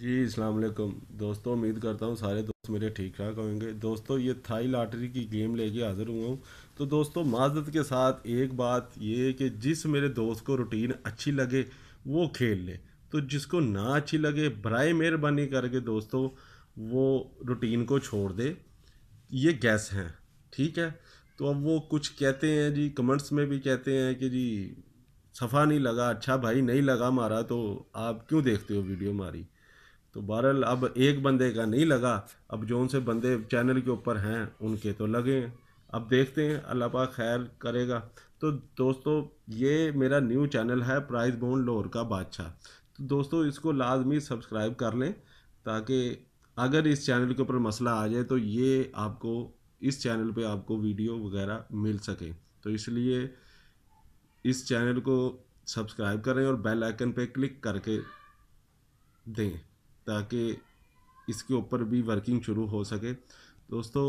जी वालेकुम दोस्तों उम्मीद करता हूँ सारे दोस्त मेरे ठीक ठाक होंगे दोस्तों ये थाई लॉटरी की गेम लेके हाज़िर हुआ हूँ तो दोस्तों माजद के साथ एक बात ये कि जिस मेरे दोस्त को रूटीन अच्छी लगे वो खेल ले तो जिसको ना अच्छी लगे बर मेहरबानी करके दोस्तों वो रूटीन को छोड़ दे ये गैस हैं ठीक है तो अब वो कुछ कहते हैं जी कमेंट्स में भी कहते हैं कि जी सफ़ा नहीं लगा अच्छा भाई नहीं लगा मारा तो आप क्यों देखते हो वीडियो मारी तो बहरल अब एक बंदे का नहीं लगा अब जो उनसे बंदे चैनल के ऊपर हैं उनके तो लगे अब देखते हैं अल्लाह पाक खैर करेगा तो दोस्तों ये मेरा न्यू चैनल है प्राइस बोन लोर का बादशाह तो दोस्तों इसको लाजमी सब्सक्राइब कर लें ताकि अगर इस चैनल के ऊपर मसला आ जाए तो ये आपको इस चैनल पे आपको वीडियो वगैरह मिल सके तो इसलिए इस चैनल को सब्सक्राइब करें और बेल आइकन पे क्लिक करके दें ताकि इसके ऊपर भी वर्किंग शुरू हो सके दोस्तों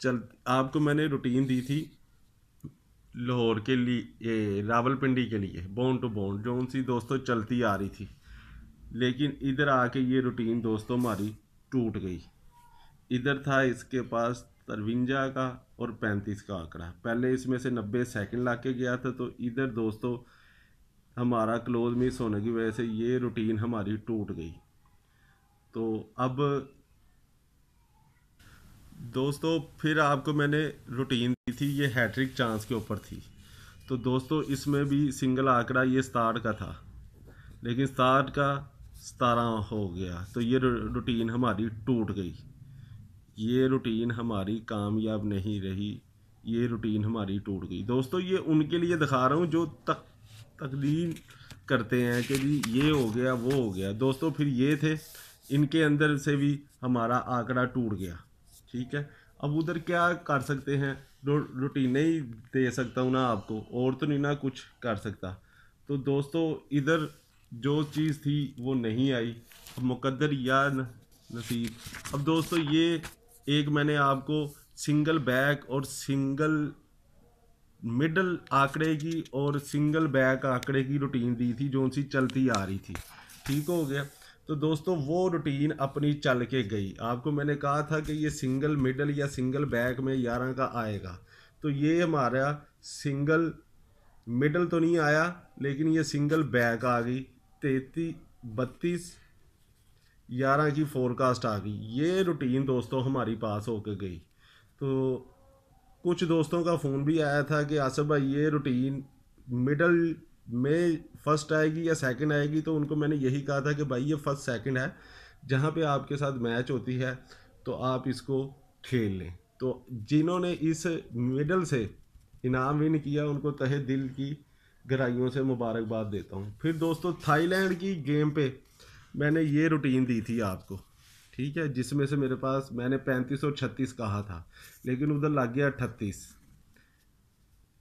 चल आपको मैंने रूटीन दी थी लाहौर के लिए रावलपिंडी के लिए बोन टू बोन जो उनसी दोस्तों चलती आ रही थी लेकिन इधर आके ये रूटीन दोस्तों हमारी टूट गई इधर था इसके पास तरवंजा का और पैंतीस का आंकड़ा पहले इसमें से नब्बे सेकंड ला के गया था तो इधर दोस्तों हमारा क्लोज मिस होने की वजह से ये रूटीन हमारी टूट गई तो अब दोस्तों फिर आपको मैंने रूटीन दी थी ये हैट्रिक चांस के ऊपर थी तो दोस्तों इसमें भी सिंगल आंकड़ा ये स्टार्ट का था लेकिन स्टार्ट का सतारा हो गया तो ये रूटीन हमारी टूट गई ये रूटीन हमारी कामयाब नहीं रही ये रूटीन हमारी टूट गई दोस्तों ये उनके लिए दिखा रहा हूँ जो तक तकदीन करते हैं कि जी ये हो गया वो हो गया दोस्तों फिर ये थे इनके अंदर से भी हमारा आंकड़ा टूट गया ठीक है अब उधर क्या कर सकते हैं रूटीन ही दे सकता हूँ ना आपको और तो नहीं ना कुछ कर सकता तो दोस्तों इधर जो चीज़ थी वो नहीं आई अब मुकद्दर या नसीब अब दोस्तों ये एक मैंने आपको सिंगल बैक और सिंगल मिडल आंकड़े की और सिंगल बैक आंकड़े की रूटीन दी थी जो उनसी चलती आ रही थी ठीक हो गया तो दोस्तों वो रूटीन अपनी चल के गई आपको मैंने कहा था कि ये सिंगल मिडल या सिंगल बैक में ग्यारह का आएगा तो ये हमारा सिंगल मिडल तो नहीं आया लेकिन ये सिंगल बैक आ गई तैती बत्तीस ग्यारह की फोरकास्ट आ गई ये रूटीन दोस्तों हमारी पास होकर गई तो कुछ दोस्तों का फ़ोन भी आया था कि आसफ़ भाई ये रूटीन मिडल में फर्स्ट आएगी या सेकंड आएगी तो उनको मैंने यही कहा था कि भाई ये फर्स्ट सेकंड है जहाँ पे आपके साथ मैच होती है तो आप इसको खेल लें तो जिन्होंने इस मेडल से इनाम विन किया उनको तहे दिल की गहराइयों से मुबारकबाद देता हूँ फिर दोस्तों थाईलैंड की गेम पे मैंने ये रूटीन दी थी आपको ठीक है जिसमें से मेरे पास मैंने पैंतीस और छत्तीस कहा था लेकिन उधर लग गया अट्ठतीस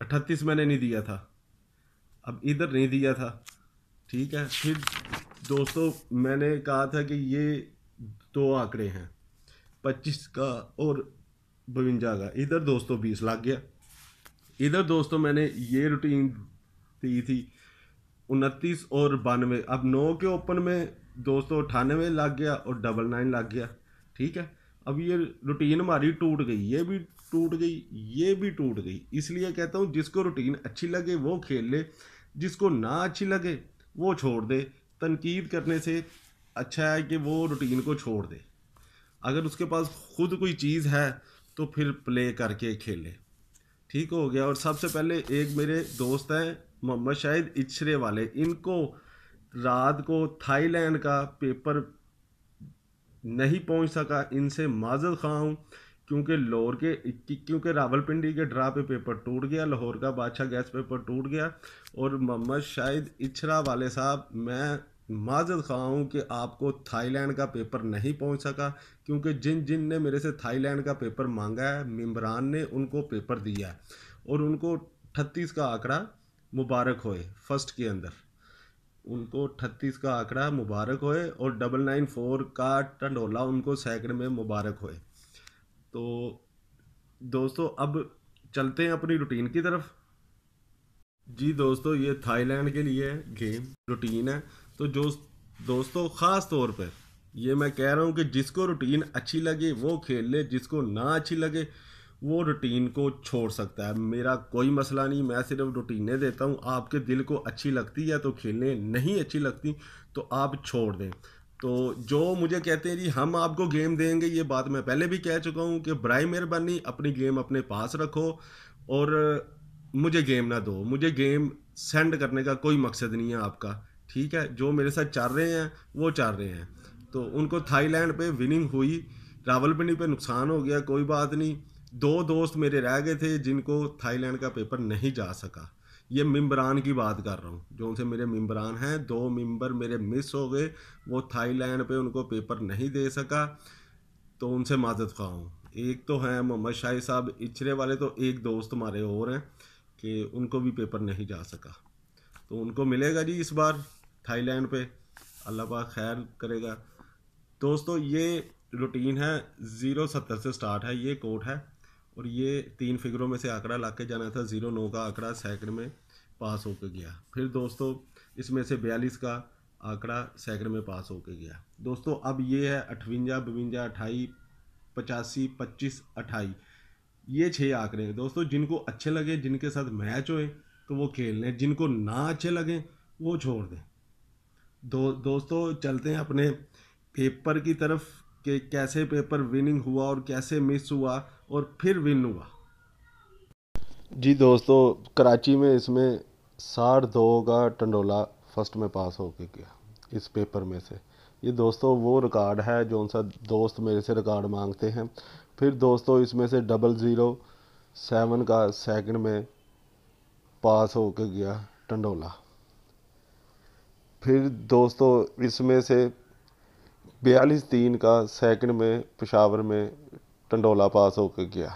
अट्ठतीस मैंने नहीं दिया था अब इधर नहीं दिया था ठीक है फिर दोस्तों मैंने कहा था कि ये दो आंकड़े हैं पच्चीस का और बवंजा का इधर दोस्तों बीस लग गया इधर दोस्तों मैंने ये रूटीन दी थी उनतीस और बानवे अब नौ के ओपन में दोस्तों अठानवे लग गया और डबल नाइन लग गया ठीक है अब ये रूटीन हमारी टूट गई ये भी टूट गई ये भी टूट गई इसलिए कहता हूँ जिसको रूटीन अच्छी लगे वो खेल ले जिसको ना अच्छी लगे वो छोड़ दे तनकीद करने से अच्छा है कि वो रूटीन को छोड़ दे अगर उसके पास ख़ुद कोई चीज़ है तो फिर प्ले करके खेले ठीक हो गया और सबसे पहले एक मेरे दोस्त हैं मोहम्मद शाहिद इछरे वाले इनको रात को थाईलैंड का पेपर नहीं पहुंच सका इनसे माजल खा हूँ क्योंकि लाहौर के क्योंकि रावलपिंडी के ड्रा पे पेपर टूट गया लाहौर का बादशाह गैस पेपर टूट गया और मोहम्मद शाहिद इचरा वाले साहब मैं माजद खा हूँ कि आपको थाईलैंड का पेपर नहीं पहुँच सका क्योंकि जिन जिन ने मेरे से थाईलैंड का पेपर मांगा है मम्बरान ने उनको पेपर दिया और उनको अट्ठतीस का आंकड़ा मुबारक होए फर्स्ट के अंदर उनको अठत्तीस का आंकड़ा मुबारक होए और डबल नाइन फोर का टंडोला उनको सैकड़ में मुबारक होए तो दोस्तों अब चलते हैं अपनी रूटीन की तरफ जी दोस्तों ये थाईलैंड के लिए गेम रूटीन है तो जो दोस्तों ख़ास तौर पर ये मैं कह रहा हूँ कि जिसको रूटीन अच्छी लगे वो खेल ले जिसको ना अच्छी लगे वो रूटीन को छोड़ सकता है मेरा कोई मसला नहीं मैं सिर्फ रूटीनें देता हूँ आपके दिल को अच्छी लगती है तो खेलने नहीं अच्छी लगती तो आप छोड़ दें तो जो मुझे कहते हैं जी हम आपको गेम देंगे ये बात मैं पहले भी कह चुका हूँ कि ब्राई मेहरबानी अपनी गेम अपने पास रखो और मुझे गेम ना दो मुझे गेम सेंड करने का कोई मकसद नहीं है आपका ठीक है जो मेरे साथ चल रहे हैं वो चल रहे हैं तो उनको थाईलैंड पे विनिंग हुई रावलपिंडी पे नुकसान हो गया कोई बात नहीं दो दोस्त मेरे रह गए थे जिनको थाईलैंड का पेपर नहीं जा सका ये मम्बरान की बात कर रहा हूँ जो उनसे मेरे मम्बरान हैं दो मम्बर मेरे मिस हो गए वो थाईलैंड पे उनको पेपर नहीं दे सका तो उनसे मदद खाऊँ एक तो हैं मोहम्मद शाही साहब इचरे वाले तो एक दोस्त हमारे और हैं कि उनको भी पेपर नहीं जा सका तो उनको मिलेगा जी इस बार थाईलैंड पे अल्लाह पाक खैर करेगा दोस्तों ये रूटीन है ज़ीरो सत्तर से स्टार्ट है ये कोर्ट है और ये तीन फिगरों में से आंकड़ा ला के जाना था ज़ीरो नौ का आंकड़ा सैकड़ में पास होकर गया फिर दोस्तों इसमें से बयालीस का आंकड़ा सैकड़ में पास होकर गया दोस्तों अब ये है अठवंजा बवंजा अठाई पचासी पच्चीस अट्ठाई ये छः आंकड़े हैं दोस्तों जिनको अच्छे लगे जिनके साथ मैच होए तो वो खेल लें जिनको ना अच्छे लगें वो छोड़ दें दो दोस्तों चलते हैं अपने पेपर की तरफ कि कैसे पेपर विनिंग हुआ और कैसे मिस हुआ और फिर विन हुआ जी दोस्तों कराची में इसमें साठ दो का टंडोला फर्स्ट में पास होके गया इस पेपर में से ये दोस्तों वो रिकॉर्ड है जो सा दोस्त मेरे से रिकॉर्ड मांगते हैं फिर दोस्तों इसमें से डबल ज़ीरो सेवन का सेकंड में पास होके गया टंडोला फिर दोस्तों इसमें से बयालीस तीन का सेकंड में पेशावर में टंडोला पास होकर गया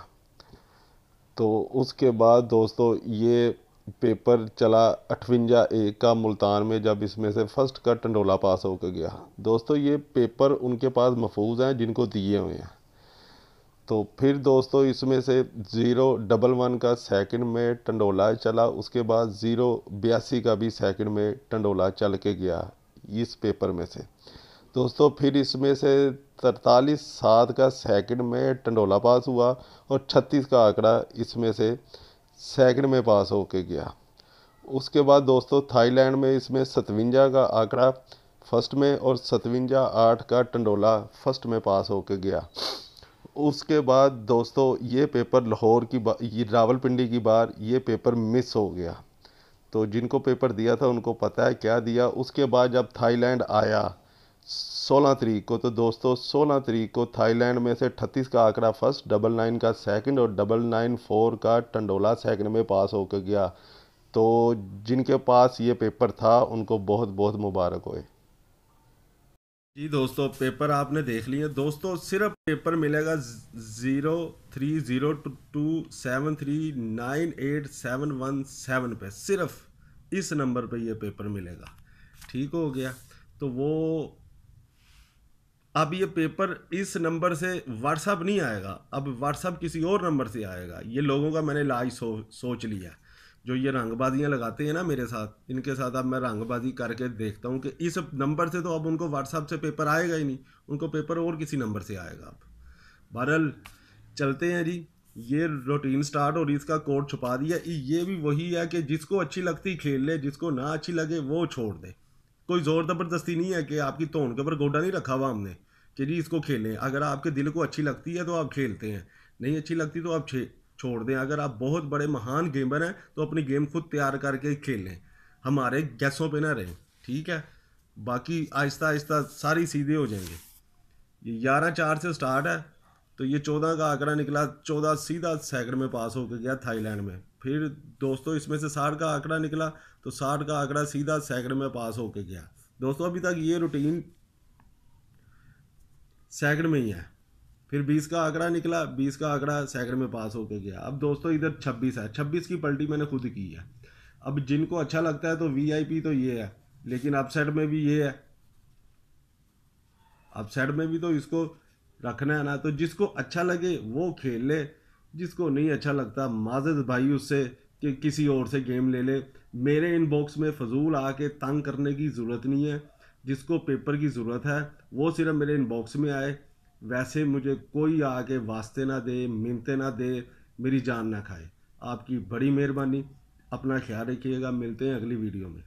तो उसके बाद दोस्तों ये पेपर चला अठवंजा ए का मुल्तान में जब इसमें से फर्स्ट का टंडोला पास होकर गया दोस्तों ये पेपर उनके पास मफूज हैं जिनको दिए हुए हैं तो फिर दोस्तों इसमें से ज़ीरो डबल वन का सेकंड में टंडोला चला उसके बाद ज़ीरो बयासी का भी सेकंड में टंडोला चल के गया इस पेपर में से दोस्तों फिर इसमें से तरतालीस सात का सेकंड में टंडोला पास हुआ और छत्तीस का आंकड़ा इसमें से सेकंड में पास होके गया उसके बाद दोस्तों थाईलैंड में इसमें सतवंजा का आंकड़ा फर्स्ट में और सतवंजा आठ का टंडोला फर्स्ट में पास होके गया उसके बाद दोस्तों ये पेपर लाहौर की ये रावलपिंडी की बार ये पेपर मिस हो गया तो जिनको पेपर दिया था उनको पता है क्या दिया उसके बाद जब थाईलैंड आया सोलह तरीक को तो दोस्तों सोलह तरीक को थाईलैंड में से अट्ठतीस का आंकड़ा फर्स्ट डबल नाइन का सेकंड और डबल नाइन फोर का टंडोला सेकंड में पास होकर गया तो जिनके पास ये पेपर था उनको बहुत बहुत मुबारक हो जी दोस्तों पेपर आपने देख लिए दोस्तों सिर्फ पेपर मिलेगा zero three zero two seven three nine eight seven one seven पे सिर्फ इस नंबर पे ये पेपर मिलेगा ठीक हो गया तो वो अब ये पेपर इस नंबर से व्हाट्सअप नहीं आएगा अब व्हाट्सअप किसी और नंबर से आएगा ये लोगों का मैंने लाज सो सोच लिया जो ये रंगबाजियाँ लगाते हैं ना मेरे साथ इनके साथ अब मैं रंगबाजी करके देखता हूँ कि इस नंबर से तो अब उनको व्हाट्सअप से पेपर आएगा ही नहीं उनको पेपर और किसी नंबर से आएगा अब बहरल चलते हैं जी ये रूटीन स्टार्ट और इसका कोड छुपा दिया ये भी वही है कि जिसको अच्छी लगती खेल ले जिसको ना अच्छी लगे वो छोड़ दे कोई ज़ोर ज़बरदस्ती नहीं है कि आपकी तोन के ऊपर गोडा नहीं रखा हुआ हमने कि जी इसको खेलें अगर आपके दिल को अच्छी लगती है तो आप खेलते हैं नहीं अच्छी लगती तो आप छोड़ दें अगर आप बहुत बड़े महान गेमर हैं तो अपनी गेम खुद तैयार करके खेलें हमारे गैसों पे ना रहें ठीक है बाकी आहिस्ता आहिस्ता सारी सीधे हो जाएंगे ये ग्यारह चार से स्टार्ट है तो ये चौदह का आंकड़ा निकला चौदह सीधा सैकड़ में पास होकर गया थाईलैंड में फिर दोस्तों इसमें से साठ का आंकड़ा निकला तो साठ का आंकड़ा सीधा सैकड़ में पास होकर गया दोस्तों अभी तक ये रूटीन सैकड़ में ही है फिर बीस का आंकड़ा निकला बीस का आंकड़ा सैकड़ में पास होके गया अब दोस्तों इधर छब्बीस है छब्बीस की पलटी मैंने खुद की है अब जिनको अच्छा लगता है तो वीआईपी तो ये है लेकिन अपसेट में भी ये है अपसेट में भी तो इसको रखना है ना तो जिसको अच्छा लगे वो खेल ले जिसको नहीं अच्छा लगता माजद भाई उससे कि किसी और से गेम ले ले मेरे इनबॉक्स में फजूल आके तंग करने की ज़रूरत नहीं है जिसको पेपर की ज़रूरत है वो सिर्फ मेरे इनबॉक्स में आए वैसे मुझे कोई आके वास्ते ना दे मिनते ना दे मेरी जान ना खाए आपकी बड़ी मेहरबानी अपना ख्याल रखिएगा मिलते हैं अगली वीडियो में